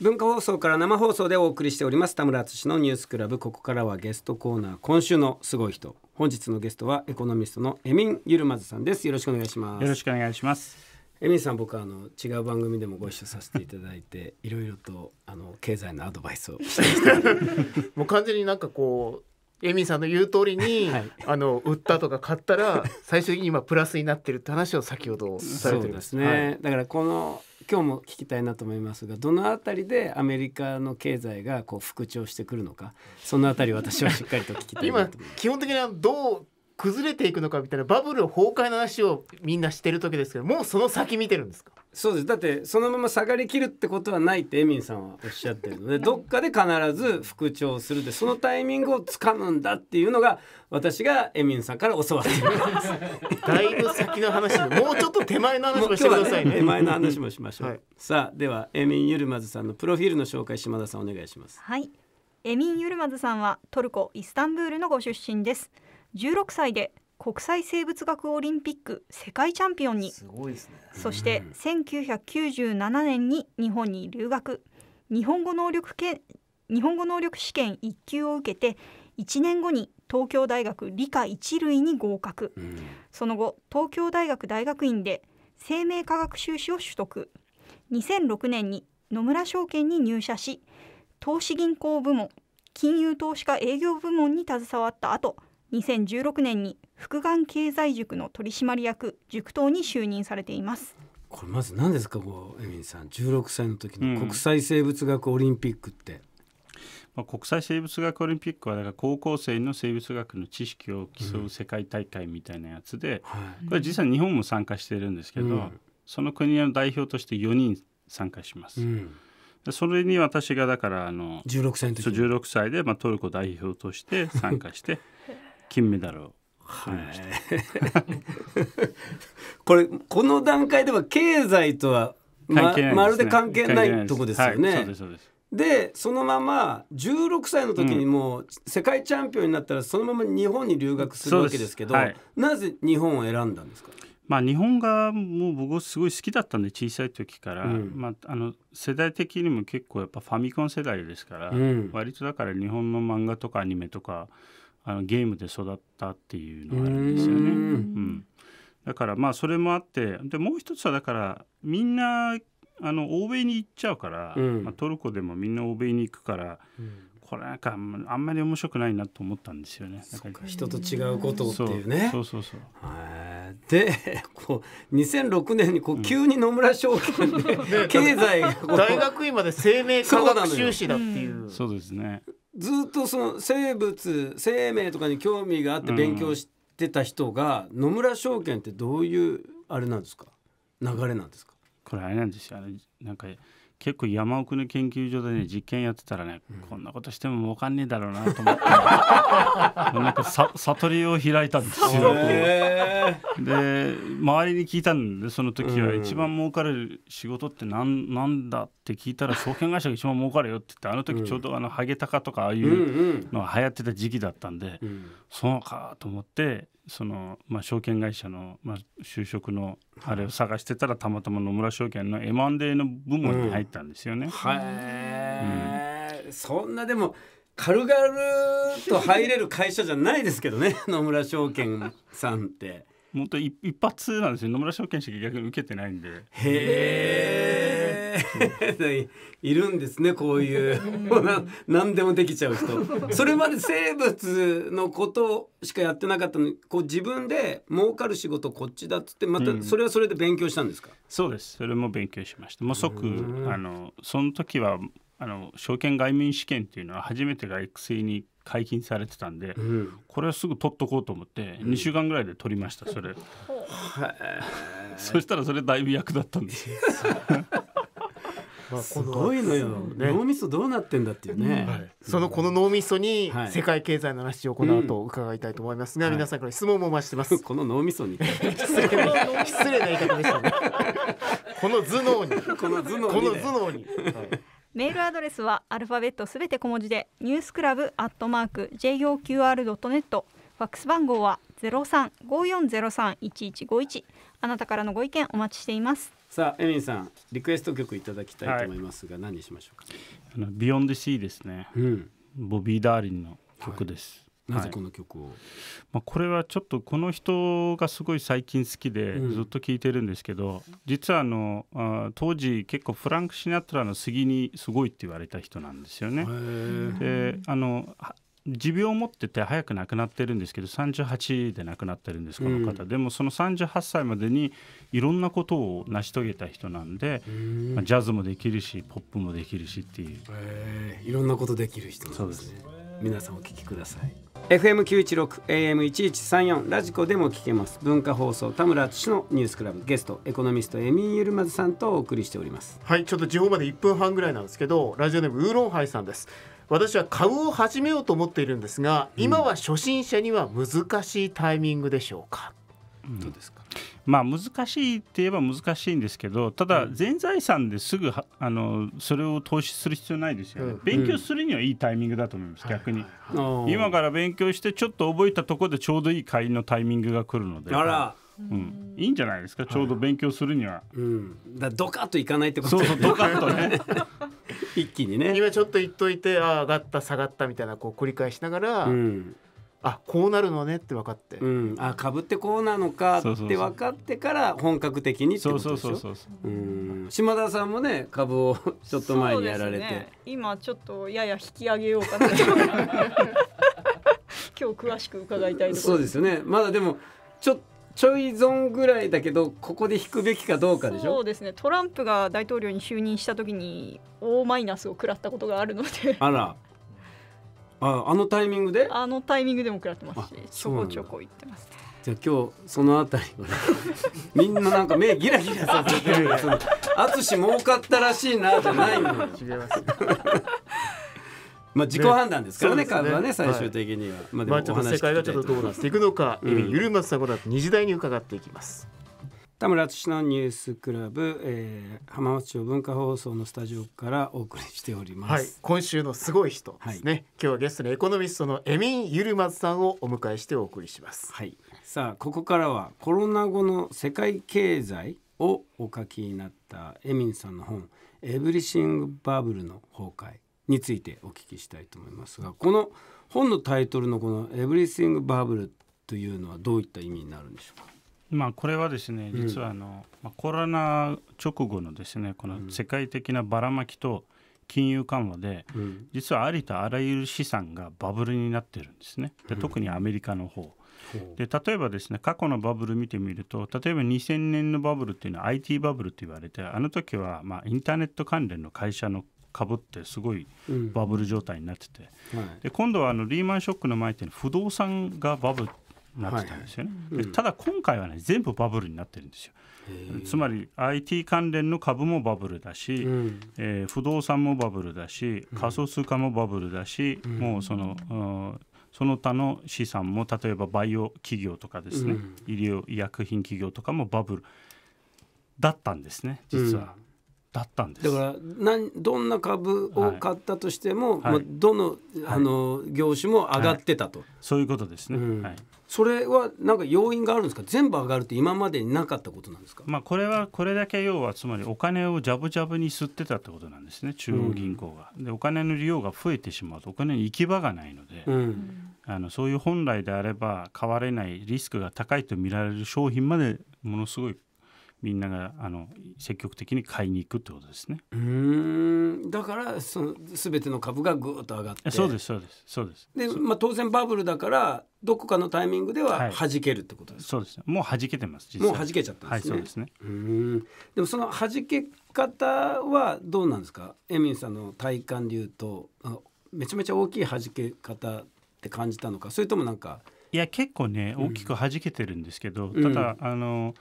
文化放送から生放送でお送りしております田村敦のニュースクラブここからはゲストコーナー今週のすごい人本日のゲストはエコノミストのエミンゆるまずさんですよろしくお願いしますよろしくお願いしますエミンさん僕はあの違う番組でもご一緒させていただいて いろいろとあの経済のアドバイスを もう完全になんかこうエミさんの言う通りに、はい、あの売ったとか買ったら 最終的に今プラスになってるって話を先ほどされてるんですね、はい、だからこの今日も聞きたいなと思いますがどのあたりでアメリカの経済がこう復調してくるのかそのあたり私はしっかりと聞きたい今基本的にはどう崩れていくのかみたいなバブル崩壊の話をみんなしてる時ですけどもうその先見てるんですかそうですだってそのまま下がりきるってことはないってエミンさんはおっしゃってるのでどっかで必ず復調するでそのタイミングをつかむんだっていうのが私がエミンさんから教わっていますだいぶ先の話もうちょっと手前の話もしてくださいね、ね、手前の話もしましょう、はい、さあではエミン・ゆるまずさんのプロフィールの紹介島田さんお願いしますはいエミン・ユルマズさんはトルコ・イスタンブールのご出身です16歳で国際生物学オリンピック世界チャンピオンに、すごいですね、そして1997年に日本に留学日本語能力け日本語能力試験1級を受けて1年後に東京大学理科一類に合格、うん、その後東京大学大学院で生命科学修士を取得2006年に野村証券に入社し投資銀行部門金融投資家営業部門に携わった後2016年に福眼経済塾の取締役塾頭に就任されていますこれまず何ですかこうエミンさん16歳の時の国際生物学オリンピックって、うんまあ、国際生物学オリンピックはだから高校生の生物学の知識を競う世界大会みたいなやつで、これ実は日本も参加してるんですけど、その国の代表として4人参加します。でそれに私がだからあの16 16歳で、まあ、トルコ代表として参加して 金メダルを取りました。これこの段階では経済とはま、ね、まるで関係ないとこですよね。そうですそでそのまま16歳の時にもう世界チャンピオンになったらそのまま日本に留学するわけですけど、はい、なぜ日本を選んだんですかまあ、日本がもう僕すごい好きだったんで小さい時から、うん、まあ、あの世代的にも結構やっぱファミコン世代ですから、うん、割とだから日本の漫画とかアニメとかあのゲームで育ったっていうのがあるんですよね。うん、だからまあそれもあってでもう一つはだからみんなあの欧米に行っちゃうから、うん、まあ、トルコでもみんな欧米に行くから、うん、これなんかあんまり面白くないなと思ったんですよね。だか人と違うことっていうね。そうそうそうで こう2006年にこう急に野村証券で、う ん、経済が大学院まで生命科学修士だっていう。そうですね。ずっとその生物生命とかに興味があって勉強してた人が、野村証券ってどういうあれなんですか流れなんですかこれあれなんですよあれなんか結構山奥の研究所でね実験やってたらね、うん、こんなことしても儲かんねえだろうなと思って なんかさ悟りを開いたんですよ。で周りに聞いたんでその時は、うん、一番儲かる仕事って何なんだって聞いたら証券会社が一番儲かるよって言ってあの時ちょうどあのハゲタカとかああいうのが流行ってた時期だったんで、うん、そうかと思ってその、まあ、証券会社の、まあ、就職のあれを探してたらたまたま野村証券の M&A の部門に入ったんですよね。うん、はい、うん、そんなでも軽々と入れる会社じゃないですけどね 野村証券さんって。っと一発なんですよ野村証券しか逆に受けてないんで。へえ。いるんですねこういう何 でもできちゃう人それまで生物のことしかやってなかったのにこう自分で儲かる仕事こっちだっつってまたそれはそれで勉強したんですか、うん、そうですそれも勉強しましたもう即あのその時はあの証券外務員試験っていうのは初めてが育成に解禁されてたんで、うん、これはすぐ取っとこうと思って2週間ぐらいで取りましたそれ、うん、そしたらそれだいぶ役だったんですよ すごいのよ、ね、脳みそどうなってんだっていうね、はい、そのこの脳みそに世界経済の話をこの後伺いたいと思いますが、はい、皆さんから質問もお待ちしてます、この脳みそに失礼な言い方でしたねこの頭脳にこの頭脳に、この頭脳に、はいメールアドレスはアルファベットすべて小文字でニュースクラブアットマーク JOQR.net ファックス番号はゼロ三五四ゼロ三一一五一あなたからのご意見お待ちしていますさあエミンさんリクエスト曲いただきたいと思いますが、はい、何にしましょうかあのビヨンドシーですね、うん、ボビー・ダーリンの曲です、はいなぜこの曲を、はい、まあ、これはちょっとこの人がすごい最近好きでずっと聴いてるんですけど、うん、実はあのあ当時結構フランク・シナトラの杉にすごいって言われた人なんですよね。であの持病を持ってて早く亡くなってるんですけど38で亡くなってるんですこの方、うん、でもその38歳までにいろんなことを成し遂げた人なんで、まあ、ジャズもできるしポップもできるしっていう、えー、いろんなことできる人なんですね皆さんお聞きください FM916 AM1134 ラジコでも聞けます文化放送田村敦のニュースクラブゲストエコノミストエミー・ユルマズさんとお送りしておりますはいちょっと地方まで1分半ぐらいなんですけどラジオネームウーロンハイさんです私は株を始めようと思っているんですが、今は初心者には難しいタイミングでしょうか、うん、どうですかまあ、難しいって言えば難しいんですけどただ全財産ですぐあのそれを投資する必要ないですよね、勉強するにはいいタイミングだと思います、逆に、今から勉強してちょっと覚えたところでちょうどいい会員のタイミングが来るのであら、うん、いいんじゃないですかちょうど勉強するには、はい、うん、だドカッといかないってことですねそうそうドカッとね一気にね今ちょっと言っといてああ上がった下がったみたいなこう繰り返しながら、うん、あこうなるのねって分かって、うん、あ株ってこうなのかって分かってから本格的にってことでしょ島田さんもね株を ちょっと前にやられて、ね、今ちょっとやや引き上げようかな 今日詳しく伺いたいそうですよねまだでもちょっとちょい損ぐらいだけどここで引くべきかどうかでしょそうですねトランプが大統領に就任した時に大マイナスを食らったことがあるのであらああのタイミングであのタイミングでも食らってますしちょこちょこ言ってます、ね、じゃあ今日そのあたりは、ね、みんななんか目ギラギラさせてる淳儲かったらしいなじゃないの違いますまあ自己判断ですからねねはね最終的には、まあ、まあちょっと世界がちょっとどうなっていくのか、うん、ゆるまつさんこの後二時代に伺っていきます田村敦のニュースクラブ、えー、浜松町文化放送のスタジオからお送りしております、はい、今週のすごい人ですね、はい、今日はゲストのエコノミストのエミン・ゆるまつさんをお迎えしてお送りします、はい、さあここからはコロナ後の世界経済をお書きになったエミンさんの本「エブリシング・バブルの崩壊」についてお聞きしたいと思いますがこの本のタイトルのこの「エブリイング・バブル」というのはどういった意味になるんでしょうかまあ、これはですね実はあの、まあ、コロナ直後のですねこの世界的なばらまきと金融緩和で、実はありとあらゆる資産がバブルになってるんですねで特にアメリカの方、で例えばですね過去のバブル見てみると例えば2000年のバブルっていうのは IT バブルと言われてあの時はまあインターネット関連の会社のかぶってすごいバブル状態になってて、うんはい、で今度はあのリーマンショックの前って不動産がバブルなってたんですよね、はいうん、ただ今回はね全部バブルになってるんですよつまり IT 関連の株もバブルだし、うん、えー、不動産もバブルだし仮想通貨もバブルだし、うん、もうその、うんその他の資産も例えばバイオ企業とかですね、うん、医療医薬品企業とかもバブルだったんですね実は、だったんですだから何どんな株を買ったとしても、はい、まあ、どの,、あの業種も上がってたと、はい、そういうことですね、うん、はい、それはなんか要因があるんですか全部上がるって今までになかったことなんですか、まあ、これはこれだけ要はつまりお金をじゃぶじゃぶに吸ってたってことなんですね中央銀行が、うん、でお金の利用が増えてしまうとお金に行き場がないので、うん、あのそういう本来であれば買われないリスクが高いと見られる商品までものすごいみんながあの積極的に買いに行くってことですね。うんだからそのすべての株がぐっと上がってそうですそうですそうです。でまあ、当然バブルだからどこかのタイミングでは弾けるってことです、はい、そうですもう弾けてますもう弾けちゃったんですね。はい、そうですねうんでもその弾け方はどうなんですかエミンさんの体感で言うとめちゃめちゃ大きい弾け方って感じたのかそれともなんかいや結構ね大きく弾けてるんですけど、うん、ただ、うん、あの。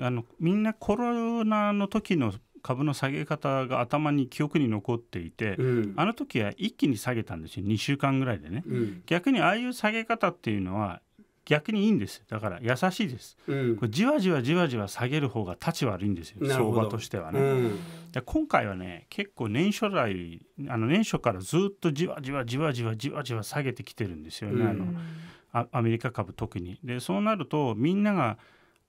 あのみんなコロナの時の株の下げ方が頭に記憶に残っていて、うん、あの時は一気に下げたんですよ2週間ぐらいでね、うん、逆にああいう下げ方っていうのは逆にいいんですだから優しいです、うん、これじわじわじわじわ下げる方がたち悪いんですよ相場としてはね、うん、今回はね結構年初来あの年初からずっとじわじわじわじわじわじわ下げてきてるんですよね、あのアメリカ株特にでそうなるとみんなが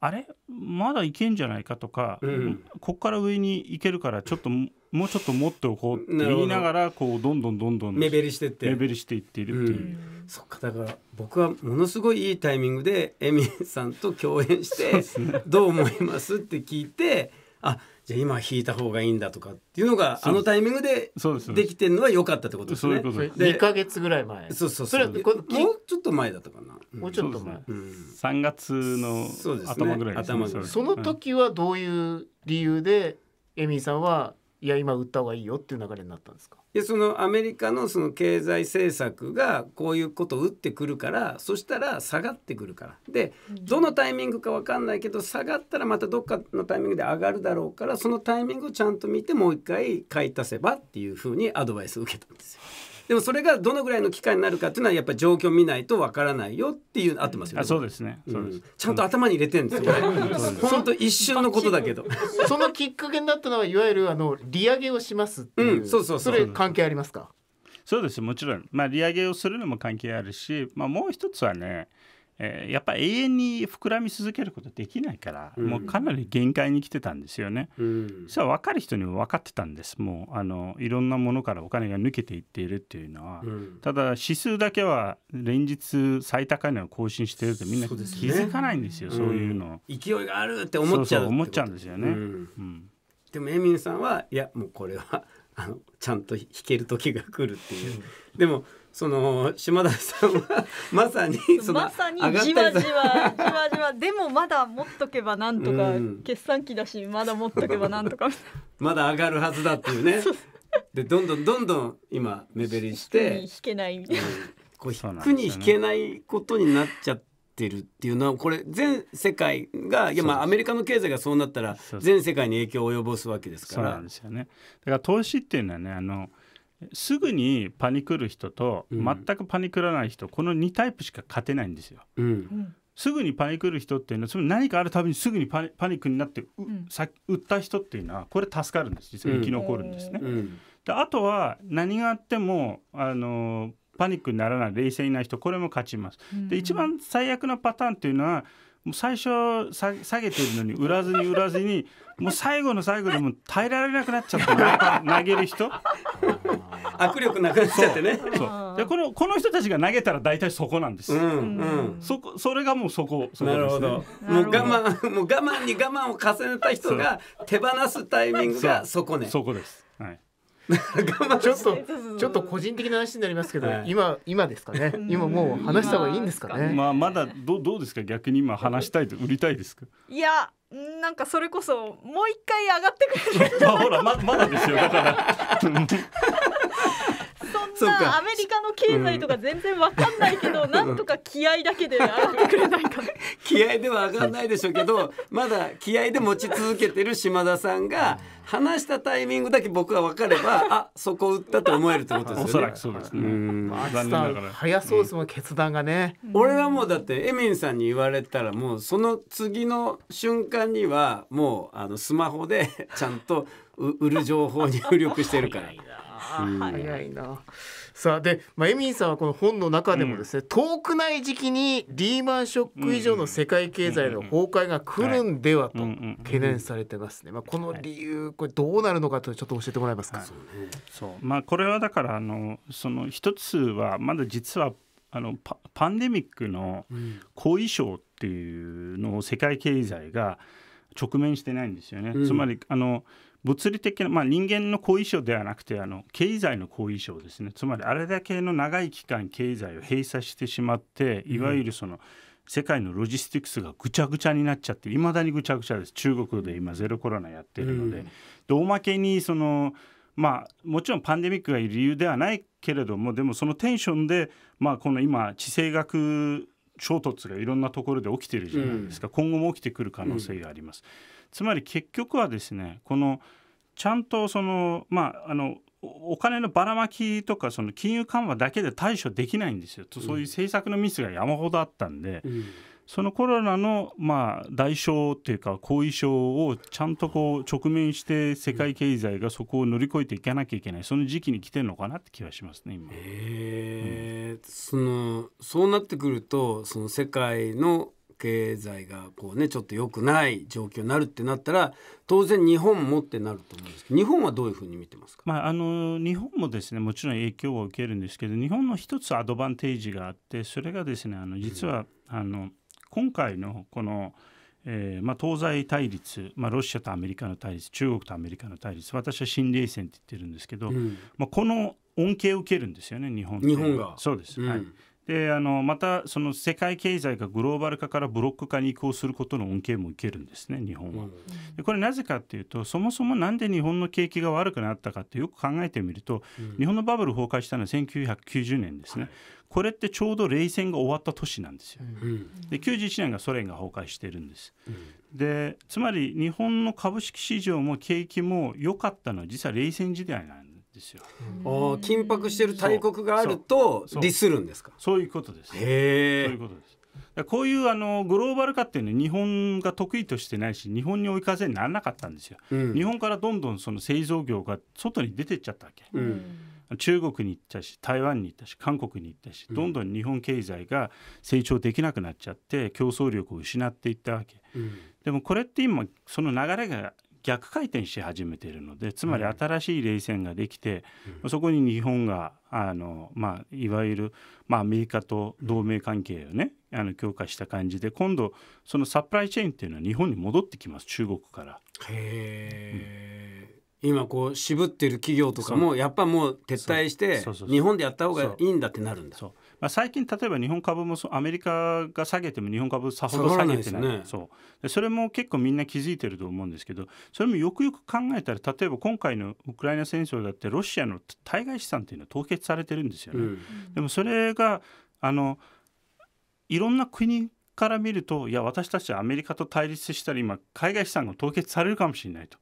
あれまだいけんじゃないかとか、うん、ここから上にいけるからちょっともうちょっと持っておこうって言いながらこうどんどんどんどん目減りしてって目減りしていっているっていう、うん、そっかだから僕はものすごいいいタイミングでエミさんと共演して「どう思います?」って聞いて。あじゃあ今引いた方がいいんだとかっていうのがあのタイミングでできてるのは良かったってことですね。二うか月ぐらい前。そうそうそう。それもうちょっと前だったかな。もうちょっと前。三、うん、月の頭ぐらいですね。そすねその時はどういう理由でエミさんはいや今売った方がいいよっていう流れになったんですかいやそのアメリカのその経済政策がこういうことを打ってくるからそしたら下がってくるからでどのタイミングか分かんないけど下がったらまたどっかのタイミングで上がるだろうからそのタイミングをちゃんと見てもう一回買い足せばっていうふうにアドバイスを受けたんですよ。でもそれがどのぐらいの期間になるかっていうのはやっぱり状況見ないとわからないよっていう合ってますよね。そうですね。ちゃんと頭に入れてるんですよ、本当一瞬のことだけど。そのきっかけになったのはいわゆるあの利上げをしますっていう。うん、そうそうそれ関係ありますか。そうですもちろんまあ利上げをするのも関係あるし、まあもう一つはね。えー、やっぱ永遠に膨らみ続けることできないから、うん、もうかなり限界に来てたんですよね。うん、それは分かる人にも分かってたんですもうあのいろんなものからお金が抜けていっているっていうのは、うん、ただ指数だけは連日最高値を更新しているとみんな気づかないんですよそう、ね,、いうの、勢いがあるって思っちゃう思っちゃうんですよね。うんでもエミンさんはいやもうこれはあのちゃんと引ける時が来るっていう。でもその島田さんはまさにそのまさにじわじわじわじわでもまだ持っとけばなんとか、うん、決算期だしまだ持っとけばなんとかまだ上がるはずだっていうねでどんどんどんどん今目減りして引けないみたいな、うん、こう引くに引けないことになっちゃって。るっていうのはこれ全世界がいやまあアメリカの経済がそうなったら全世界に影響を及ぼすわけですから。そうなんですよね。だから投資っていうのはねあのすぐにパニクる人と全くパニクらない人、うん、この2タイプしか勝てないんですよ。うん、すぐにパニクる人っていうのはつまり何かあるたびにすぐにパニックになってう、うん、売った人っていうのはこれ助かるんです実は生き残るんですね。うん、であとは何があってもあのパニックにならない冷静な人これも勝ちます。で一番最悪なパターンっていうのはもう最初下げてるのに売らずに売らずにもう最後の最後でも耐えられなくなっちゃって 投げる人握力なくなっちゃってねそうでこのこの人たちが投げたら大体そこなんです、うんうん、そこそれがもうそこそこ、ね、なるほどもう我慢もう我慢に我慢を重ねた人が手放すタイミングがそこねそこです、はい ちょっとちょっと個人的な話になりますけど、はい、今今ですかね今もう話した方がいいんですかね、まあまだどどうですか逆に今話したいと売りたいですかいやなんかそれこそもう一回上がってくれる ほらままだですよだから そんなアメリカの経済とか全然わかんないけど、なんとか気合だけで洗ってくれないか 気合では上がんないでしょうけど まだ気合で持ち続けてる島田さんが話したタイミングだけ僕は分かれば あそこ打ったと思えるってことですよね。おそらくそうですね。うん早そうですもん、決断がね。俺はもうだってエミンさんに言われたらもうその次の瞬間にはもうあのスマホでちゃんと売る情報に入力してるから。早いなさあで、まあ、エミンさんはこの本の中でもですね、うん、遠くない時期にリーマンショック以上の世界経済の崩壊が来るんではと懸念されてますね、まあ、この理由これどうなるのかとちょっと教えてもらえますか、はい、そうまあ、これはだからあのその一つはまだ実はあのパンデミックの後遺症っていうのを世界経済が直面してないんですよね。うん、つまりあの、うん物理的な、まあ、人間の後遺症ではなくてあの経済の後遺症ですねつまりあれだけの長い期間経済を閉鎖してしまっていわゆるその、世界のロジスティクスがぐちゃぐちゃになっちゃっていまだにぐちゃぐちゃです中国で今ゼロコロナやってるので,、でおまけにそのまあ、もちろんパンデミックがいる理由ではないけれどもでもそのテンションで、まあ、この今地政学衝突がいろんなところで起きてるじゃないですか、うん、今後も起きてくる可能性があります。うんつまり結局はですねこのちゃんとそのまああのお金のばらまきとかその金融緩和だけで対処できないんですよと、そういう政策のミスが山ほどあったんで、うん、そのコロナのまあ代償というか後遺症をちゃんとこう直面して世界経済がそこを乗り越えていかなきゃいけないその時期に来てるのかなって気はしますね今。えー、うん、そのそうなってくるとその世界の経済がこうねちょっと良くない状況になるってなったら当然日本もってなると思うんですけど日本はどういうふうに見てますか、まあ、あの日本もですねもちろん影響を受けるんですけど日本の一つアドバンテージがあってそれがですねあの実は、うん、あの今回のこのえーまあ、東西対立、まあ、ロシアとアメリカの対立中国とアメリカの対立私は新冷戦って言ってるんですけど、うん、まあ、この恩恵を受けるんですよね日本日本がそうです、うん、はいであのまたその世界経済がグローバル化からブロック化に移行することの恩恵も受けるんですね日本は。でこれなぜかっていうとそもそも何で日本の景気が悪くなったかってよく考えてみると、日本のバブル崩壊したのは1990年ですね。はいこれってちょうど冷戦が終わった年なんですよ。で91年がソ連が崩壊してるんです。でつまり日本の株式市場も景気も良かったのは実は冷戦時代なんですよ。あ緊迫してる大国があるとディスるんですかそういうことです。へそういうことです。こういうあのグローバル化っていうのは日本が得意としてないし日本に追い風にならなかったんですよ、うん、日本からどんどんその製造業が外に出てっちゃったわけ、うん、中国に行ったし台湾に行ったし韓国に行ったしどんどん日本経済が成長できなくなっちゃって競争力を失っていったわけ、うん、でもこれって今その流れが逆回転し始めているのでつまり新しい冷戦ができて、うん、そこに日本があの、まあ、いわゆる、まあ、アメリカと同盟関係をねあの強化した感じで今度そのサプライチェーンっていうのは日本に戻ってきます中国から。へー、うん今こう渋ってる企業とかもやっぱもう撤退して日本でやった方がいいんだってなるんだ。そうまあ、最近例えば日本株もアメリカが下げても日本株さほど下げてない、ね、そうそれも結構みんな気づいてると思うんですけどそれもよくよく考えたら例えば今回のウクライナ戦争だってロシアの対外資産というのは凍結されてるんですよね。うん、でもそれがあのいろんな国から見るといや私たちはアメリカと対立したら今海外資産が凍結されるかもしれないと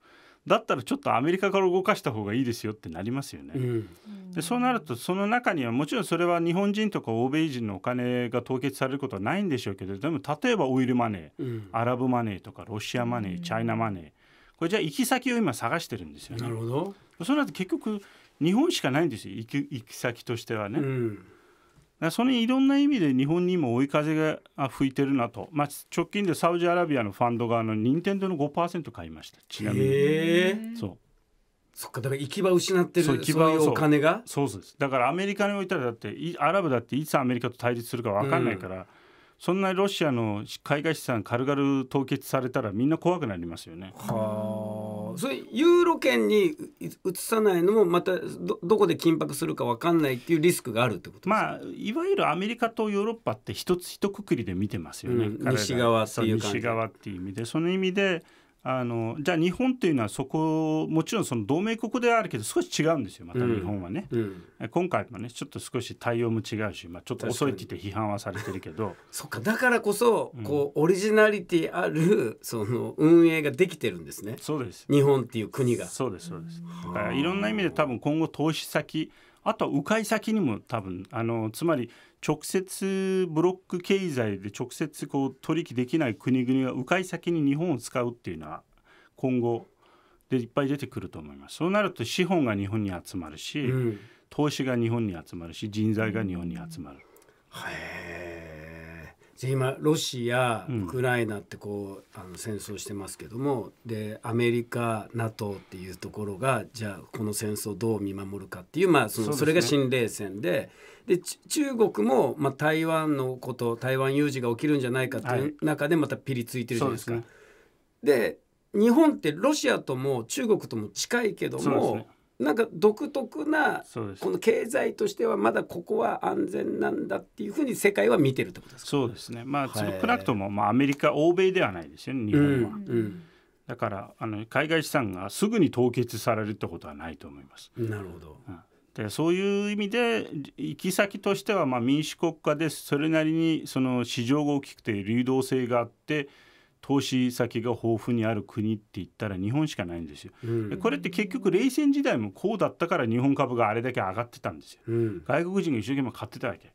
だったらちょっとアメリカから動かした方がいいですよってなりますよね。うん、でそうなるとその中にはもちろんそれは日本人とか欧米人のお金が凍結されることはないんでしょうけどでも例えばオイルマネー、うん、アラブマネーとかロシアマネー、チャイナマネーこれじゃあ行き先を今探してるんですよね。なるほどそうなると結局日本しかないんですよ行き行き先としてはね。うんそのいろんな意味で日本にも追い風が吹いてるなと、まあ、直近でサウジアラビアのファンド側の任天堂の5%買いましたちなみにそうそっかだから行き場失ってるそう行き場そうお金がそうそうですだからアメリカにおいたらだってアラブだっていつアメリカと対立するか分かんないから、うん、そんなロシアの海外資産軽々凍結されたらみんな怖くなりますよね。はあそれユーロ圏に移さないのもまたどどこで緊迫するか分かんないっていうリスクがあるってことまあ、いわゆるアメリカとヨーロッパって一つ一括りで見てますよね、うん、西側っていう西側っていう意味でその意味であのじゃあ日本っていうのはそこもちろんその同盟国ではあるけど少し違うんですよまた日本はね、うんうん、今回もねちょっと少し対応も違うし、まあ、ちょっと遅いって言って批判はされてるけど そっかだからこそ、うん、こうオリジナリティあるその運営ができてるんですねそうです日本っていう国がそうですそうですだからいろんな意味で多分今後投資先あとは迂回先にも多分あのつまり直接ブロック経済で直接こう取引できない国々が迂回先に日本を使うっていうのは今後でいっぱい出てくると思います。そうなると資本が日本に集まるし、うん、投資が日本に集まるし人材が日本に集まる。うん今ロシアウクライナってこう、うん、あの戦争してますけどもでアメリカ NATO っていうところがじゃあこの戦争どう見守るかっていう、まあ、そのそれが新冷戦でで中国も、まあ、台湾のこと台湾有事が起きるんじゃないかっていう中でまたピリついてるじゃないですか。はい、で、ね、日本ってロシアとも中国とも近いけども。なんか独特なこの経済としてはまだここは安全なんだっていうふうに世界は見てるってことですかそうですね、まあ、少なくともまあアメリカ欧米ではないですよね日本は。うんうんだからあの海外資産がすぐに凍結されるってことはないと思います。なるほど、うん、でそういう意味で行き先としてはまあ民主国家ですそれなりにその市場が大きくて流動性があって投資先が豊富にある国って言ったら日本しかないんですよ、うん、これって結局冷戦時代もこうだったから日本株があれだけ上がってたんですよ、うん、外国人が一生懸命買ってたわけ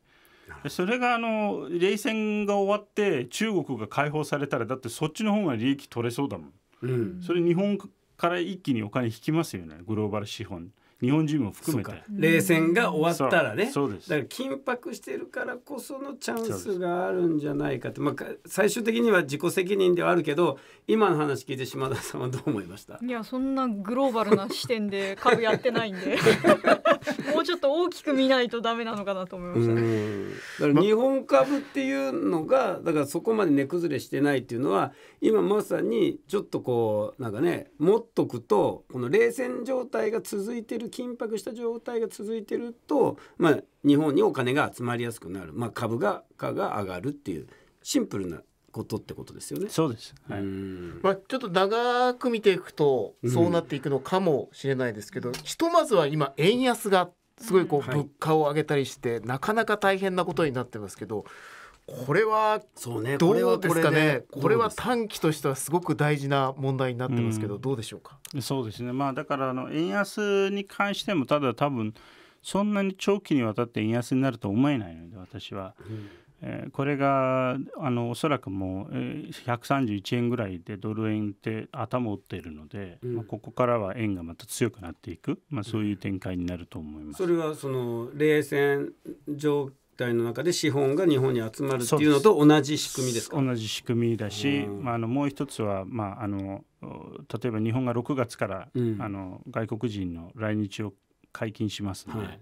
それがあの冷戦が終わって中国が解放されたらだってそっちの方が利益取れそうだもん、うん、それ日本から一気にお金引きますよねグローバル資本日本人も含めて冷戦が終わったらねだから緊迫してるからこそのチャンスがあるんじゃないかって、まあ、最終的には自己責任ではあるけど今の話聞いて島田さんはどう思いましたいやそんなグローバルな視点で株やってないんで もうちょっと大きく見ないとダメなのかなと思いました、ね、だから日本株っていうのがだからそこまで値崩れしてないっていうのは今まさにちょっとこうなんかね持っとくとこの冷戦状態が続いてる緊迫した状態が続いてると、まあ、日本にお金が集まりやすくなる、まあ、株が価が上がるっていうシンプルなことってことですよね。そうです。はい。まあちょっと長く見ていくとそうなっていくのかもしれないですけど、うん、ひとまずは今円安がすごいこう物価を上げたりして、はい、なかなか大変なことになってますけど。これはそうねどうですかねこれは短期としてはすごく大事な問題になってますけど、うん、どうでしょうかそうですねまあだからあの円安に関してもただ多分そんなに長期にわたって円安になると思えないので私は、うん、えー、これがあのおそらくもう、えー、131円ぐらいでドル円って頭打っているので、うん、まあ、ここからは円がまた強くなっていく、まあ、そういう展開になると思います。それはその冷戦状体の中で資本が日本に集まるっていうのと同じ仕組みですか同じ仕組みだし、うん、まあ、あのもう一つは、まあ、あの例えば日本が6月から、うん、あの外国人の来日を解禁しますので、は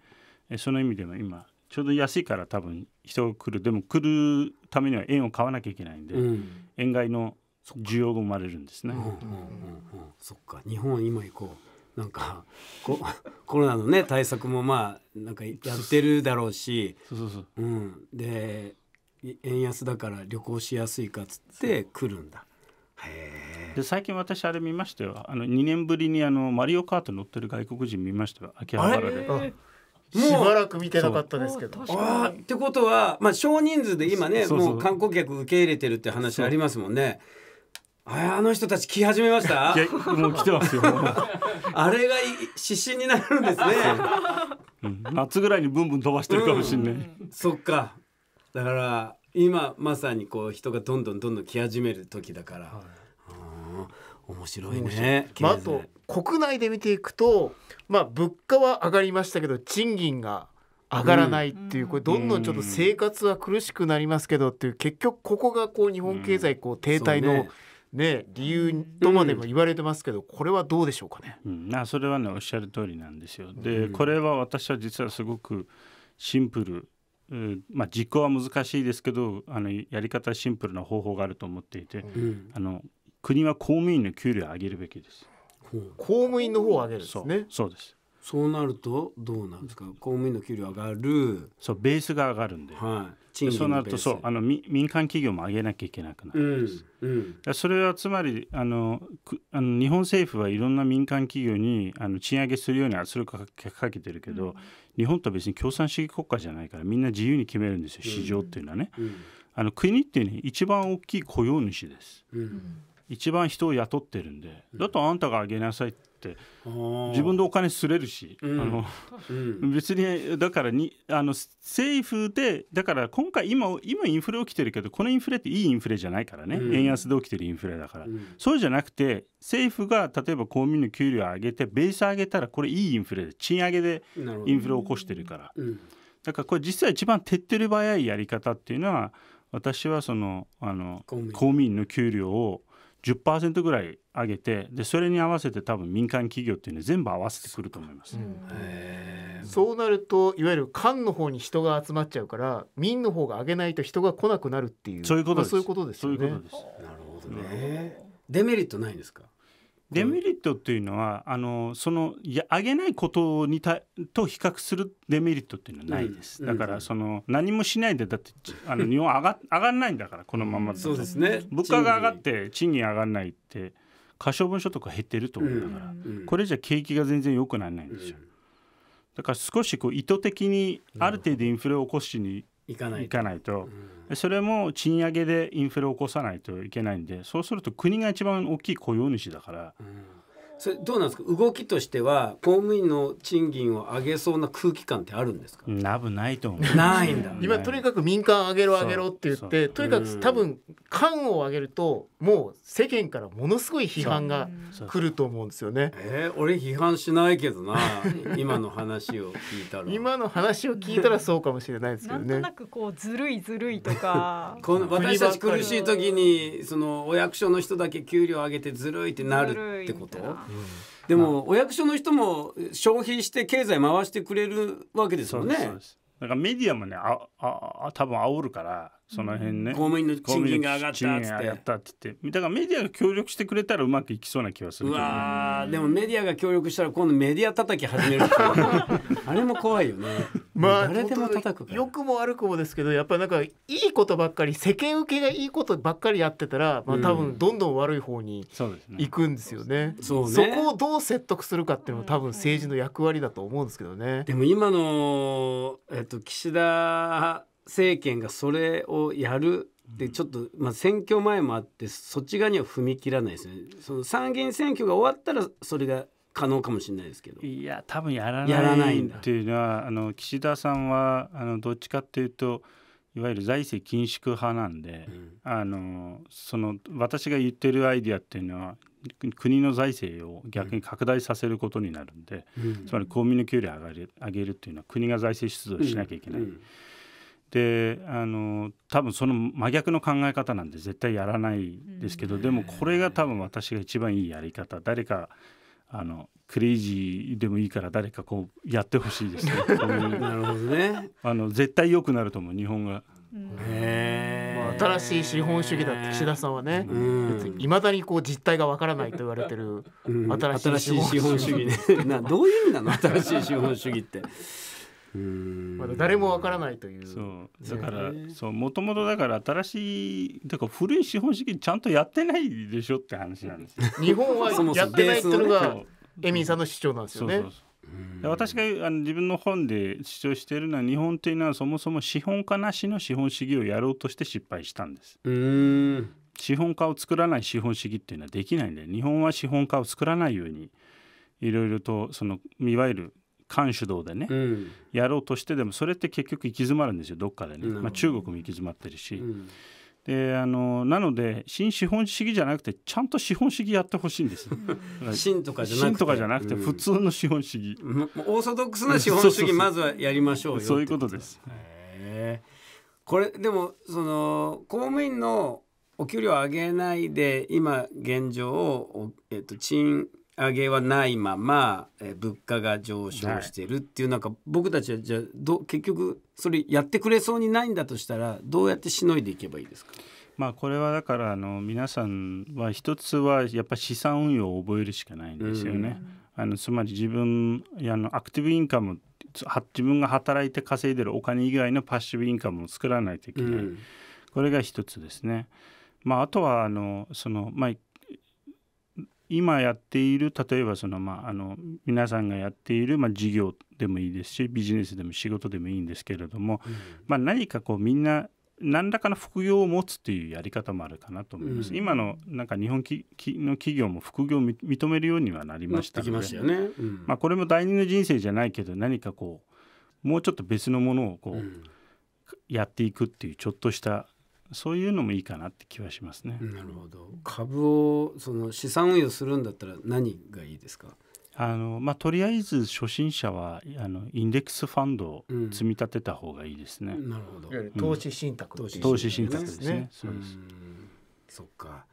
い、その意味でも今ちょうど安いから多分人が来るでも来るためには円を買わなきゃいけないんで、うん、円買いの需要が生まれるんですね。そっか日本は今行こうなんか こ コロナのね対策もまあなんかやってるだろうしそうそそうう、うんで円安だから旅行しやすいかっつって来るんだ。で最近私あれ見ましたよあの2年ぶりにあのマリオカート乗ってる外国人見ましたよ秋葉原で。しばらく見てなかったですけど。ああってことは、まあ、少人数で今ねもう観光客受け入れてるって話ありますもんね。そうそうあの人たち来始めました。もう来てますよ。あれが指針になるんですね。夏ぐらいにブンブン飛ばしてるかもしれない、うん。そっか。だから今まさにこう人がどんどんどんどん来始める時だから。はい、面白いね。まあ、あと国内で見ていくと、まあ物価は上がりましたけど賃金が上がらないっていう、これどんどんちょっと生活は苦しくなりますけどっていう結局ここがこう日本経済こう停滞の、うん、ね、理由とまでも言われてますけど、うん、これはどうでしょうかね、うん、それはねおっしゃる通りなんですよ。で、うん、これは私は実はすごくシンプル、うんまあ、実行は難しいですけどあのやり方シンプルな方法があると思っていて、あの国は公務員の給料を上げるべきです。公務員の方を上げるんですね。そうですそうなるとどうなんですか公務員の給料上がるそうベースが上がるんで,、はい、でそうなるとそうあの民間企業も上げなきゃいけなくなるんす、うんうん、それはつまりあのくあの日本政府はいろんな民間企業にあの賃上げするように圧力かけかけてるけど、うん、日本とは別に共産主義国家じゃないからみんな自由に決めるんですよ市場っていうのはね、うん。あの国っていうの一番大きい雇用主です。うん一番人を雇ってるんで、だとあんたがあげなさいって自分でお金すれるし、うん、あの、うん、別にだからにあの政府でだから今回今今インフレ起きてるけどこのインフレっていいインフレじゃないからね、うん、円安で起きてるインフレだから、そうじゃなくて政府が例えば公務員の給料上げてベース上げたらこれいいインフレで賃上げでインフレを起こしてるから、だからこれ実は一番手っ取り早いやり方っていうのは私はそのあの公務員の給料を10%ぐらい上げてでそれに合わせて多分民間企業っていうのは全部合わせてくると思います、そうなるといわゆる官の方に人が集まっちゃうから民の方が上げないと人が来なくなるっていうそういうことです、そういうことです、ね、なるほどね、デメリットないんですかデメリットっていうのは、あのそのいや上げないことにたと比較するデメリットっていうのはないです。だからその何もしないでだってあの 日本上が上がらないんだからこのまま、うん、そうですね。物価が上がって賃金上がらないって可処分所得が減ってると思うんだから、うんこれじゃ景気が全然良くならないんですよ。だから少しこう意図的にある程度インフレを起こしにいかないとないと、うん、それも賃上げでインフレを起こさないといけないんでそうすると国が一番大きい雇用主だから、うそれどうなんですか動きとしては公務員の賃金を上げそうな空気感ってあるんですか多分ないと思うないんだ今とにかく民間上げろ上げろって言ってとにかく多分官を上げるともう世間からものすごい批判が来ると思うんですよねえー、俺批判しないけどな 今の話を聞いたら今の話を聞いたらそうかもしれないですけどねなんとなくこうずるいずるいとか この私たち苦しい時にそのお役所の人だけ給料上げてずるいってなるってことでも、お役所の人も消費して経済回してくれるわけですよね。だからメディアもねああ多分煽るからその辺ね公務員の賃金が上がったっってってだからメディアが協力してくれたらうまくいきそうな気がするうわでもメディアが協力したら今度メディア叩き始めるあれも怖いよね まあ誰でも叩くよくも悪くもですけどやっぱりなんかいいことばっかり世間受けがいいことばっかりやってたら、まあ、多分どんどん悪い方に行くんですよねそねそこをどう説得するかっていうのも多分政治の役割だと思うんですけどねでも今の、えっと、岸田政権がそれをやるでちょっと、まあ、選挙前もあってそっち側には踏み切らないですねその参議院選挙が終わったらそれが可能かもしれないですけどいや多分やらないんだっていうのはあの岸田さんはあのどっちかっていうといわゆる財政緊縮派なんで、うん、あのその私が言ってるアイディアっていうのは国の財政を逆に拡大させることになるんで、うん、つまり公民の給料上げる上げるっていうのは国が財政出動しなきゃいけない。うんであの多分その真逆の考え方なんで絶対やらないですけど、うん、でもこれが多分私が一番いいやり方誰かあのクレイジーでもいいから誰かこうやってほしいですね。なるほどね。あの絶対良くなると思う日本が。まあ、新しい資本主義だって岸田さんはねいまだにこう実態がわからないと言われてる新しい資本主義ね どういう意味なの新しい資本主義ってまだ誰もわからないというそうだからそうもともとだから新しいだから古い資本主義ちゃんとやってないでしょって話なんですよ 日本はやってないっていうのがエミンさんの主張なんですよね私があの自分の本で主張しているのは日本というのはそもそも資本家なしの資本主義をやろうとして失敗したんです。資本家を作らない資本主義っていうのはできないんで日本は資本家を作らないようにいろいろとそのいわゆる官主導でね、うん、やろうとしてでもそれって結局行き詰まるんですよどっかでね、まあ、中国も行き詰まってるし。うんであのなので新資本主義じゃなくてちゃんと資本主義やってほしいんです新とかじゃなくてかじゃなくて普通の資本主義、うん、オーソドックスな資本主義まずはやりましょうよそういうことですこれでもその公務員のお給料上げないで今現状を、えっと、賃上げはないまま、えー、物価が上昇してるっていう、なんか僕たちはじゃあど結局それやってくれそうにないんだとしたらどうやってしのいでいけばいいですかまあこれはだからあの皆さんは一つはやっぱ資産運用を覚えるしかないんですよね。あのつまり自分あのアクティブインカム自分が働いて稼いでるお金以外のパッシブインカムを作らないといけない、これが一つですね。まあ、あとはあのその、まあ、今やっている例えばその、まあ、あの皆さんがやっている、まあ、事業でもいいですしビジネスでも仕事でもいいんですけれども、うん、まあ、何かこうみんな何らかの副業を持つというやり方もあるかなと思います。うん、今のなんか日本ききの企業も副業を認めるようにはなりましたので、まこれも第二の人生じゃないけど何かこうもうちょっと別のものをこう、やっていくっていうちょっとしたそういうのもいいかなって気はしますね。なるほど。株をその資産運用するんだったら何がいいですか。あのまあ、とりあえず初心者はあのインデックスファンドを積み立てた方がいいですね。うん、なるほど、投資信託、ね、投資信託ですね。そうです。そっか。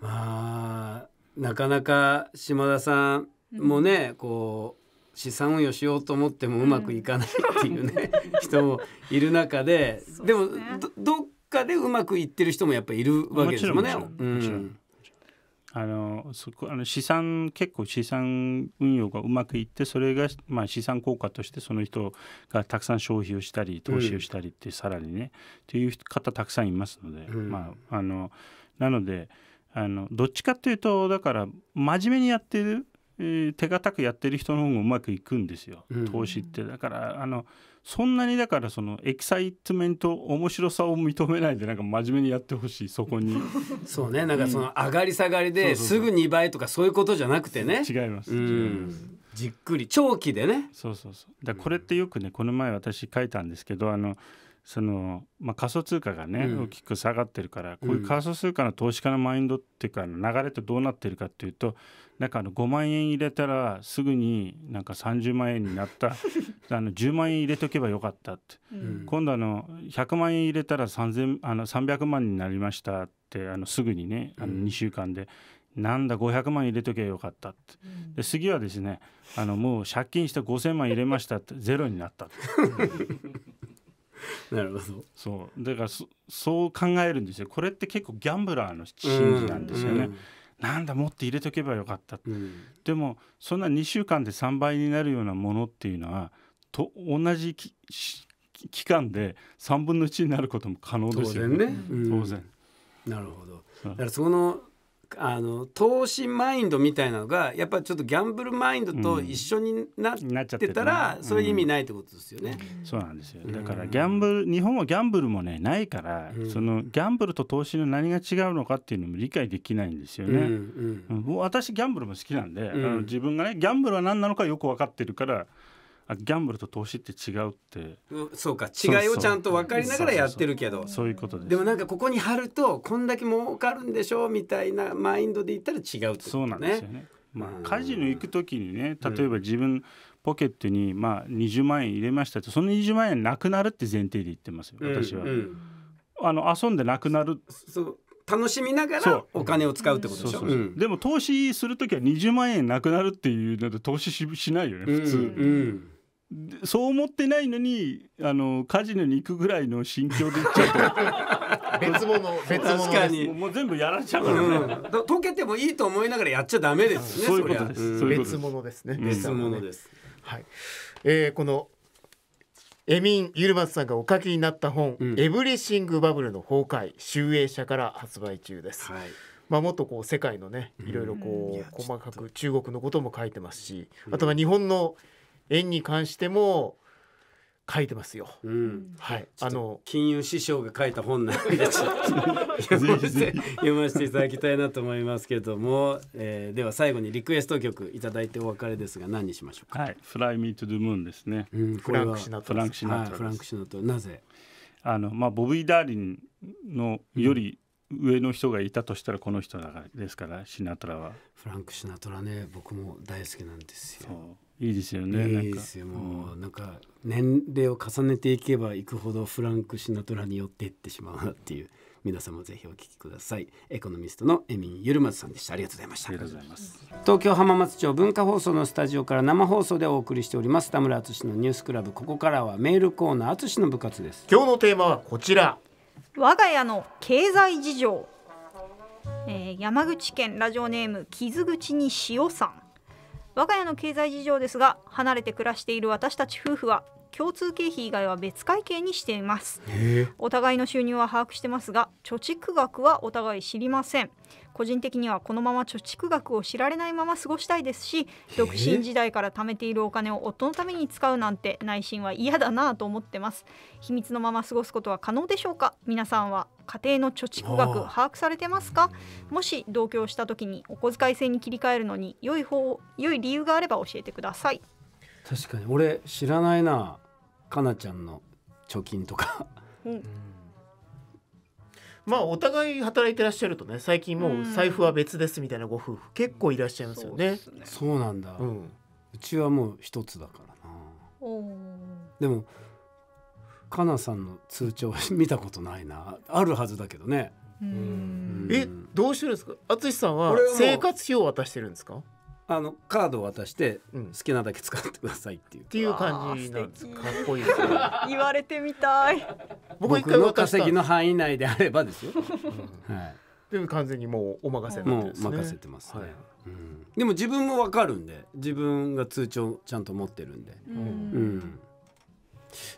まあなかなか島田さんもね、うん、こう資産運用しようと思ってもうまくいかないっていうね、人もいる中で、でもどどかでうまくいってる人もやっぱいるわけですもんね。あのそこあの資産結構資産運用がうまくいってそれが、まあ、資産効果としてその人がたくさん消費をしたり投資をしたりって、うさらにねっていう方たくさんいますので、うん、まあ、あのなのであのどっちかというとだから真面目にやってるえー、手堅くやってる人の方がうまくいくんですよ、投資ってだからあのそんなにだからそのエキサイトメント面白さを認めないでなんか真面目にやってほしいそこに そうねなんかその上がり下がりですぐ2倍とかそういうことじゃなくてね違います、うん、じっくり長期でねそうそうそうだこれってよくねこの前私書いたんですけどあのその、まあ、仮想通貨がね、うん、大きく下がってるからこういう仮想通貨の投資家のマインドっていうか流れってどうなってるかっていうと、なんかあの5万円入れたらすぐになんか30万円になった あの10万円入れとけばよかったって、うん、今度あの100万円入れたら3000あの300万になりましたってあのすぐにねあの2週間で。うん、なんだ500万入れとけばよかったって、うん、で次はですねあのもう借金して5,000万入れましたってゼロになったって なるほどそうだからそう考えるんですよこれって結構ギャンブラーの心理なんですよね。うんなんだ持って入れとけばよかった、うん、でもそんな2週間で3倍になるようなものっていうのはと同じき期間で3分の1になることも可能ですよね当然ね、うん、当然なるほどだからそのあの投資マインドみたいなのがやっぱりちょっとギャンブルマインドと一緒になってたら、そういう意味ないってことですよね。そうなんですよだからギャンブル日本はギャンブルもねないから、そのギャンブルと投資の何が違うのかっていうのも理解できないんですよね。うんうん、私ギャンブルも好きなんで、あの自分がねギャンブルは何なのかよく分かってるから。あギャンブルと投資って違うって、うそうか違いをちゃんと分かりながらやってるけどそういうことですでもなんかここに貼るとこんだけ儲かるんでしょうみたいなマインドで言ったら違うってこと、ね、そうなんですよね、まあ、カジノ行く時にね例えば自分、ポケットにまあ20万円入れましたとその20万円なくなるって前提で言ってますよ私は、うんうん、あの遊んでなくなるそう楽しみながらお金を使うってことでしょでも投資する時は20万円なくなるっていうので投資ししないよね普通、うんうんそう思ってないのにあのカジノに行くぐらいの心境で行っちゃうと 別物別物確かにもう全部やられちゃうからね、うん、溶けてもいいと思いながらやっちゃダメですねそういうことです、別物ですね、別物です、はい、えー、このエミン・ユルマスさんがお書きになった本、うん、エブリシング・バブルの崩壊」集英社から発売中です、はいまあ、もっとこう世界のねいろいろこう細かく中国のことも書いてますし、あとは日本の、円に関しても書いてますよ。うん、はい、あの金融師匠が書いた本なんで 読ませていただきたいなと思いますけれども、えー、では最後にリクエスト曲いただいてお別れですが何にしましょうか。はい、フライミートゥムーンですね。うん、フランクシナトラ。フランクシナトラ、はい。なぜ？あのまあボビーダーリンのより、上の人がいたとしたらこの人だからですからシナトラはフランク・シナトラね僕も大好きなんですよ。いいですよねいいですよもう、なんか年齢を重ねていけばいくほどフランク・シナトラによっていってしまうなっていう皆様ぜひお聞きくださいエコノミストのエミン・ゆるまさんでしたありがとうございましたありがとうございます東京浜松町文化放送のスタジオから生放送でお送りしております田村敦のニュースクラブここからはメールコーナー敦の部活です今日のテーマはこちら我が家の経済事情、えー、山口県ラジオネーム傷口に塩さん我が家の経済事情ですが離れて暮らしている私たち夫婦は共通経費以外は別会計にしていますお互いの収入は把握してますが貯蓄額はお互い知りません個人的にはこのまま貯蓄額を知られないまま過ごしたいですし独身時代から貯めているお金を夫のために使うなんて内心は嫌だなと思ってます秘密のまま過ごすことは可能でしょうか皆さんは家庭の貯蓄額把握されてますかもし同居した時にお小遣い制に切り替えるのに良い方良い理由があれば教えてください確かに俺知らないなかなちゃんの貯金とか、うん、まあお互い働いてらっしゃるとね最近もう財布は別ですみたいなご夫婦結構いらっしゃいますよね。そうねそうなんだ、うん、うちはもう一つだからな。でもかなさんの通帳見たことないなあるはずだけどね。うんえどうしてるんですか。淳さんは生活費を渡してるんですか。あのカードを渡して好きなだけ使ってくださいっていう、っていう感じなんですかっこいいですね言われてみたい僕一回の渡した稼ぎの範囲内であればですよ、はいで完全にもうお任せなんですね任せてますね、はいうんでも自分もわかるんで自分が通帳ちゃんと持ってるんで、ううん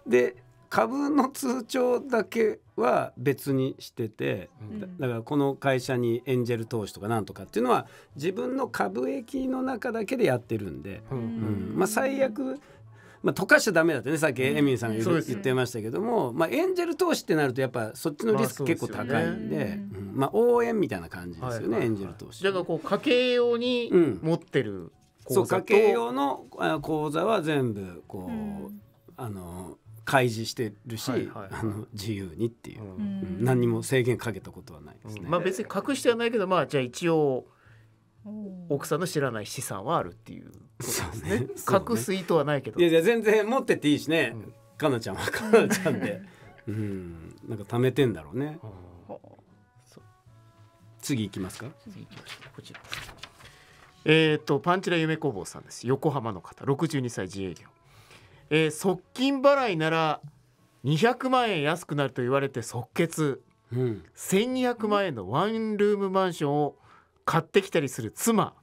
で株の通帳だけは別にしてて、だからこの会社にエンジェル投資とかなんとかっていうのは自分の株益の中だけでやってるんで、うん、うん、まあ、最悪、まあ、溶かしちゃダメだってねさっきエミンさんが、うん、言ってましたけども、まあ、エンジェル投資ってなるとやっぱそっちのリスク結構高いんでまあでねうん、まあ応援みたいな感じですよね、はいはいはい、エンジェル投資。だからこう家計用に持ってる、そう家計用の口座は全部こう、あの開示してるし、はいはい、あの自由にっていう、うん、何にも制限かけたことはないですね。うん、まあ別に隠してはないけどまあじゃあ一応奥さんの知らない資産はあるっていうことですね。ね隠す意図はないけど。いやいや全然持ってっていいしね、うん、かなちゃんはかなちゃんで、うん、なんか貯めてんだろうね。次いきますか。次いきましょう。こちら。えっ、ー、とパンチラ夢工房さんです。横浜の方、62歳自営業。えー、側近払いなら200万円安くなると言われて即決、うん、1200万円のワンルームマンションを買ってきたりする妻、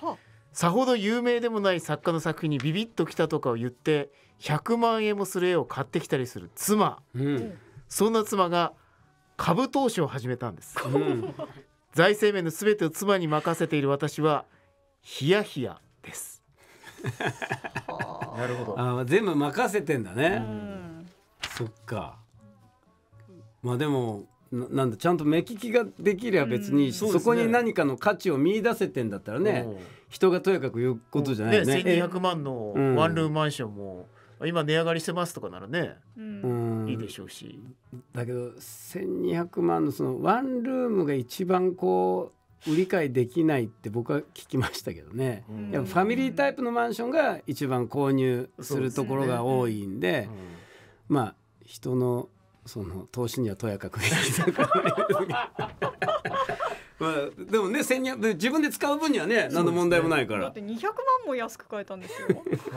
はさほど有名でもない作家の作品にビビッときたとかを言って100万円もする絵を買ってきたりする妻、うん、そんな妻が株投資を始めたんです、うん、財政面の全てを妻に任せている私はヒヤヒヤですなるほどああ、全部任せてんだね、そっかまあでもなんだちゃんと目利きができりゃ別に、そこに何かの価値を見出せてんだったらね、人がとやかく言うことじゃないよねね1200万のワンルームマンションも、今値上がりしてますとかならね、うん、いいでしょうしだけど1200万のそのワンルームが一番こう買いできないって僕は聞きましたけどね、うん、ファミリータイプのマンションが一番購入するところが多いんで、ねうん、まあ人のその投資にはとやかく まあ、でもね1 2自分で使う分にはね何の問題もないから、ね、だって200万も安く買えたんですよ、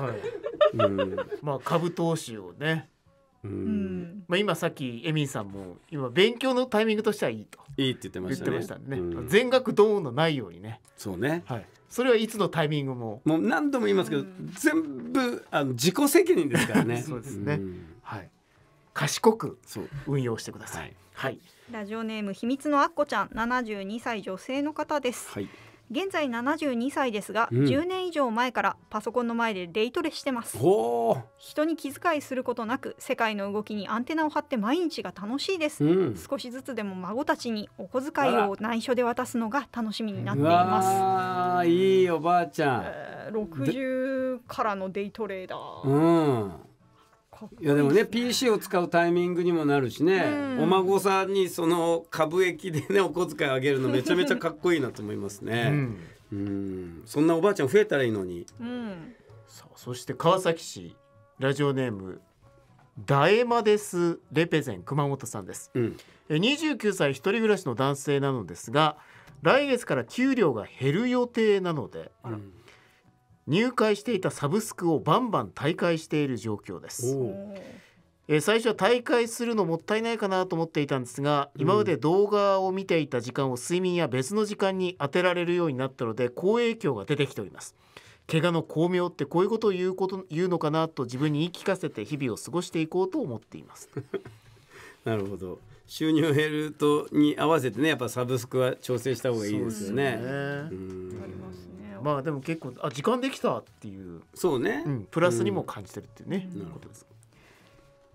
はいうん、まあ株投資をねうんまあ、今さっきエミンさんも今勉強のタイミングとしてはいいといいって言ってましたねしたね、うん、全額ドーンのないようにねそうね、はい、それはいつのタイミングももう何度も言いますけど、全部あの自己責任ですからね そうですね、はい、賢く運用してください、はい、はい、ラジオネーム秘密のあっこちゃん72歳女性の方です、はい現在72歳ですが、うん、10年以上前からパソコンの前でデイトレしてます人に気遣いすることなく世界の動きにアンテナを張って毎日が楽しいです、うん、少しずつでも孫たちにお小遣いを内緒で渡すのが楽しみになっていますいいおばあちゃん、えー、60からのデイトレーだうんいやでもね PC を使うタイミングにもなるしね、お孫さんにその株益でねお小遣いあげるのめちゃめちゃかっこいいなと思いますね。うん、そんなおばあちゃん増えたらいいのに。うん、さあそして川崎市ラジオネームダエマですレペゼン熊本さんです、うん、29歳1人暮らしの男性なのですが来月から給料が減る予定なので、うん、入会していたサブスクをバンバン退会している状況です。え最初は退会するのもったいないかなと思っていたんですが今まで動画を見ていた時間を睡眠や別の時間に当てられるようになったので好影響が出てきております怪我の巧妙ってこういうことを言うこと 言うのかなと自分に言い聞かせて日々を過ごしていこうと思っています なるほど収入減るとに合わせてねやっぱサブスクは調整した方がいいですよね。まあでも結構あ時間できたっていうそうね、うん、プラスにも感じてるっていうね、うん、ことです。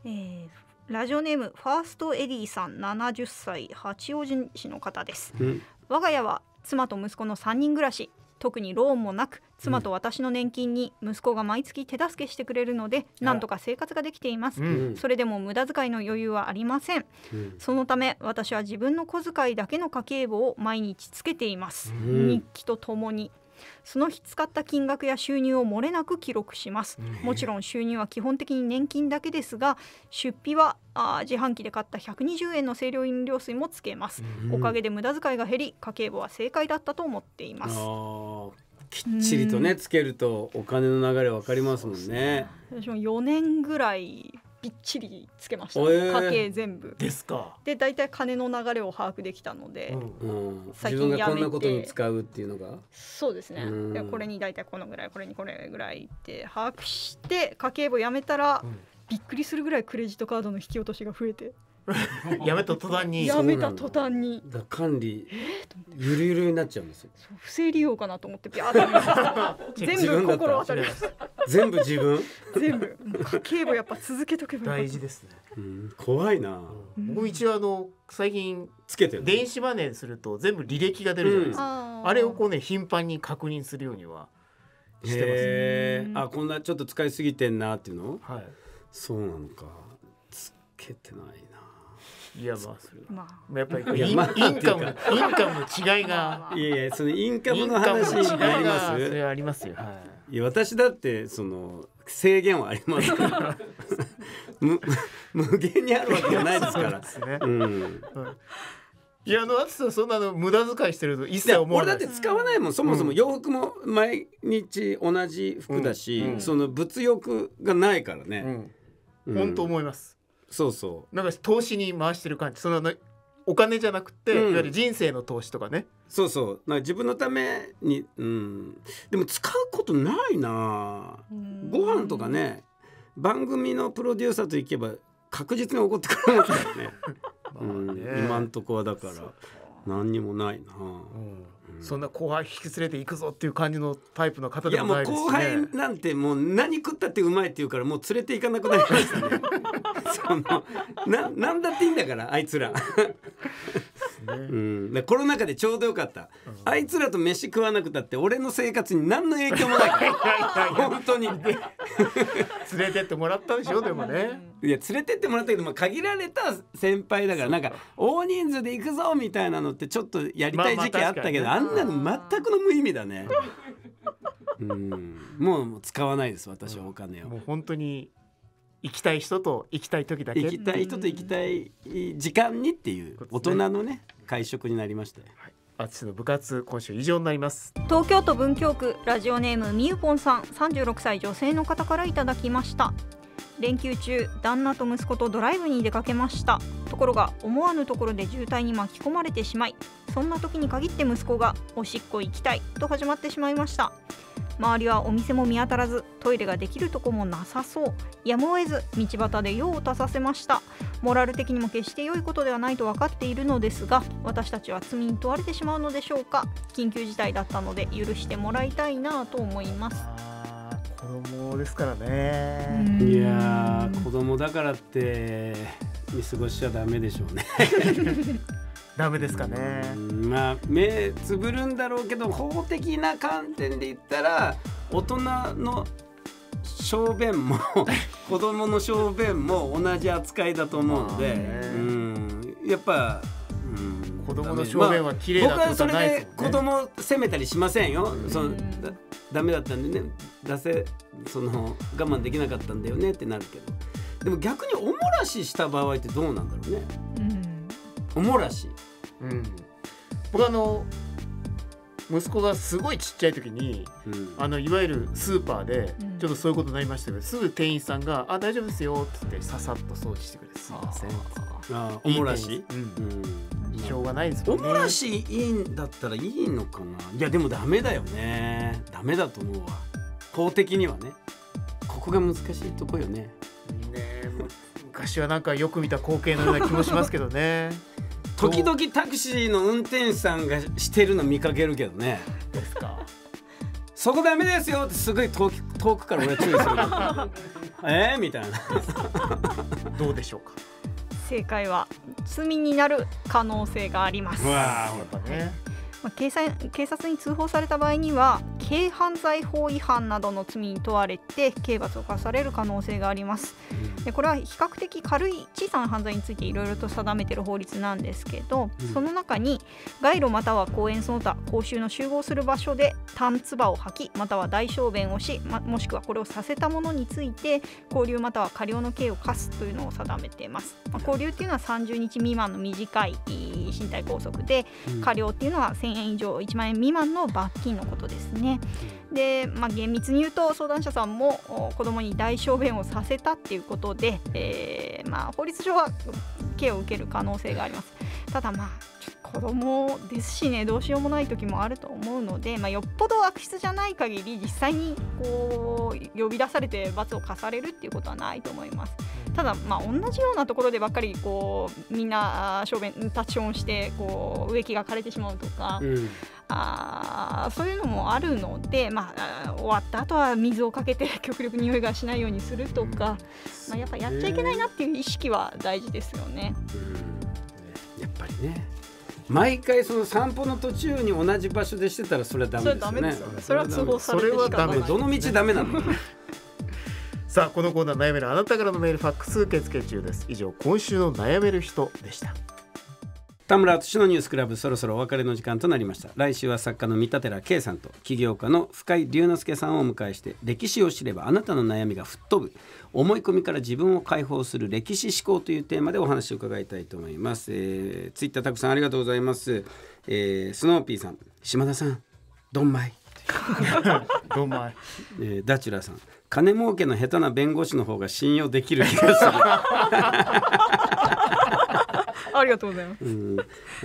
えー、ラジオネームファーストエデーさん70歳八王子市の方です、うん、我が家は妻と息子の3人暮らし特にローンもなく妻と私の年金に息子が毎月手助けしてくれるので、うん、なんとか生活ができています、うん、それでも無駄遣いの余裕はありません、うん、そのため私は自分の小遣いだけの家計簿を毎日つけています、日記とともにその日使った金額や収入をもれなく記録します、もちろん収入は基本的に年金だけですが出費はあ自販機で買った120円の清涼飲料水もつけます、おかげで無駄遣いが減り家計簿は正解だったと思っていますきっちりとね、つけるとお金の流れ分かりますもんね。私も4年ぐらいびっちりつけました、えー、家計全部ですかで大体金の流れを把握できたので、うん最近やめてことに使うっていうのがそうですね、でこれに大体このぐらいこれにこれぐらいって把握して家計簿やめたら、うん、びっくりするぐらいクレジットカードの引き落としが増えて やめた途端にやめた途端にだ管理ゆるゆるになっちゃうんですよ不正利用かなと思ってビャーって 全部心当たりました全部自分全部家計簿やっぱ続けとけば大事ですね、うん、怖いな、もう一応あの最近つけて電子マネーすると全部履歴が出るじゃないですか、あれをこうね頻繁に確認するようにはしてます、あこんなちょっと使いすぎてんなっていうのはいそうなのかつけてないいやまあそれは、まあ、やっぱりインインカムインカムの違いがいやいやそのインカムの話違いがそれはありますよ、はい、いや私だってその制限はあります 無無限にあるわけじゃないですからですね、うん、うんいやあの暑さそんなの無駄遣いしてると一切思わない俺だって使わないもんそもそも洋服も毎日同じ服だし、うんうん、その物欲がないからね、うん、うん、本当思いますそうそうなんか投資に回してる感じそのお金じゃなくて、うん、いわゆる人生の投資とかねそうそうなんか自分のために、うん、でも使うことないなご飯とかね番組のプロデューサーと行けば確実に怒ってくるんでよね ね、うん、今んとこはだから何にもないな、うんそんな後輩引き連れていくぞっていう感じのタイプの方でもないです、ね、いやもう後輩なんてもう何食ったってうまいって言うからもう連れて行かなくなりましたね そのな何だっていいんだからあいつら うんコロナ禍でちょうどよかった、あいつらと飯食わなくたって俺の生活に何の影響もないから 本当に連れてってもらったでしょでもねいや連れてってもらったけど、まあ、限られた先輩だからなんか大人数で行くぞみたいなのってちょっとやりたい時期あったけど、あんなの全くの無意味だねうんもう使わないです私はお金を、もう本当に行きたい人と行きたい時だけ行きたい人と行きたい時間にっていう大人のね会食になりまして、はい、私の部活今週以上になります東京都文京区ラジオネームみゆぽんさん36歳女性の方からいただきました連休中旦那と息子とドライブに出かけましたところが思わぬところで渋滞に巻き込まれてしまいそんな時に限って息子が「おしっこ行きたい」と始まってしまいました周りはお店も見当たらずトイレができるとこもなさそうやむを得ず道端で用を足させましたモラル的にも決して良いことではないと分かっているのですが私たちは罪に問われてしまうのでしょうか緊急事態だったので許してもらいたいなと思います子供ですからねいや子供だからって見過ごしちゃダメでしょうね ダメですかねまあ目つぶるんだろうけど法的な観点で言ったら大人の小便も 子供の小便も同じ扱いだと思うので、うんやっぱ、うん、子供の小便は綺麗だまあ、僕はそれで子供責めたりしませんよ。そのだめだったんでね出せその我慢できなかったんだよねってなるけどでも逆におもらしした場合ってどうなんだろうね。うん、おもらしうん僕あの息子がすごいちっちゃい時に、うん、あのいわゆるスーパーでちょっとそういうことになりましたけど、すぐ店員さんが「あ大丈夫ですよ」っつってささっと掃除してくれて「すいません」あおもらしうん、しょうがないですもんねおもらしいいんだったらいいのかないやでもダメだよねダメだと思うわ法的にはねここが難しいとこよねね昔はなんかよく見た光景のような気もしますけどね 時々タクシーの運転手さんがしてるの見かけるけどねですかそこダメですよってすごい遠くから俺注意する えー、みたいなどうでしょうか正解は罪になる可能性がありますわあやっぱねまあ、警察警察に通報された場合には軽犯罪法違反などの罪に問われて刑罰を科される可能性がありますでこれは比較的軽い小さな犯罪についていろいろと定めている法律なんですけど、その中に街路または公園その他公衆の集合する場所でつばを吐きまたは大小便をし、ま、もしくはこれをさせたものについて拘留または過料の刑を科すというのを定めています、まあ、拘留っていうのは30日未満の短い身体拘束で過料っていうのは1000 1000円以上1万円未満の罰金のことですね。で、まあ、厳密に言うと相談者さんも子どもに大小便をさせたっていうことで、えー、まあ、法律上は刑を受ける可能性があります。ただまあ子供ですしねどうしようもない時もあると思うので、まあ、よっぽど悪質じゃない限り実際にこう呼び出されて罰を課されるっていうことはないと思います。ただ、まあ、同じようなところでばっかりこうみんな小便タッチオンしてこう植木が枯れてしまうとか。うんあそういうのもあるので、まあ、終わった後は水をかけて 極力匂いがしないようにするとか、うん、まあ、やっぱやっちゃいけないなっていう意識は大事ですよね。うん、やっぱりね毎回その散歩の途中に同じ場所でしてたらそれはダメですよね。それは通報されてしかない。それはダメ。どの道ダメなの。さあこのコーナー悩めるあなたからのメールファックス受付中です以上今週の悩める人でした田村敦のニュースクラブそろそろお別れの時間となりました来週は作家の三立寺圭さんと起業家の深井龍之介さんをお迎えして歴史を知ればあなたの悩みが吹っ飛ぶ思い込みから自分を解放する歴史思考というテーマでお話を伺いたいと思います、えー、ツイッターたくさんありがとうございます、えー、スノーピーさん島田さんどんまい どんまい、えー、ダチュラさん金儲けの下手な弁護士の方が信用できる気がする。ありがとうございます。うん、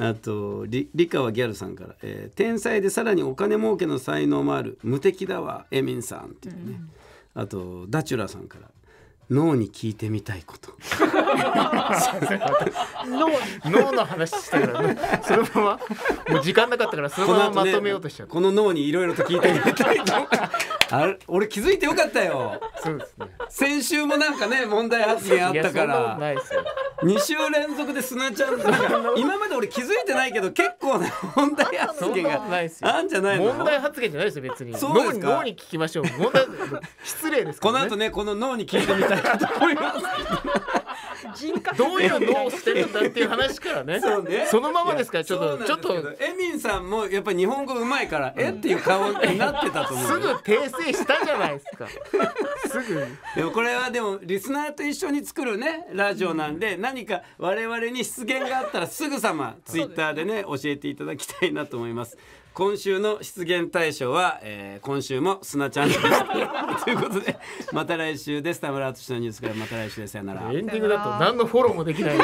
あと理理科はギャルさんから、えー、天才でさらにお金儲けの才能もある無敵だわエミンさんっていうね。うん、あとダチュラさんから。脳に聞いてみたいこと。脳 脳の話したからね。そのままもう時間なかったからそのまままとめようとしちゃう。この,、この脳にいろいろと聞いてみたいと。あ俺気づいてよかったよそうですね先週もなんかね問題発言あったからないですよ2週連続で砂ちゃんか今まで俺気づいてないけど結構ね問題発言があんじゃないの問題発言じゃないですよ別にそうです脳に聞きましょう問題失礼です、ね、この後ねこの脳に聞いてみたいと思いますどういうのをしてるんだっていう話からねそうねそのままですからちょっとちょっとエミンさんもやっぱり日本語うまいから、うん、えっていう顔になってたと思うすぐ訂正したじゃないですか すぐでもこれはでもリスナーと一緒に作るねラジオなんで、うん、何か我々に失言があったらすぐさまツイッターでね教えていただきたいなと思います今週の出現大賞は、えー、今週も砂ちゃんでしたということでまた来週です田村淳のニュースからまた来週でさよならエンディングだと何のフォローもできない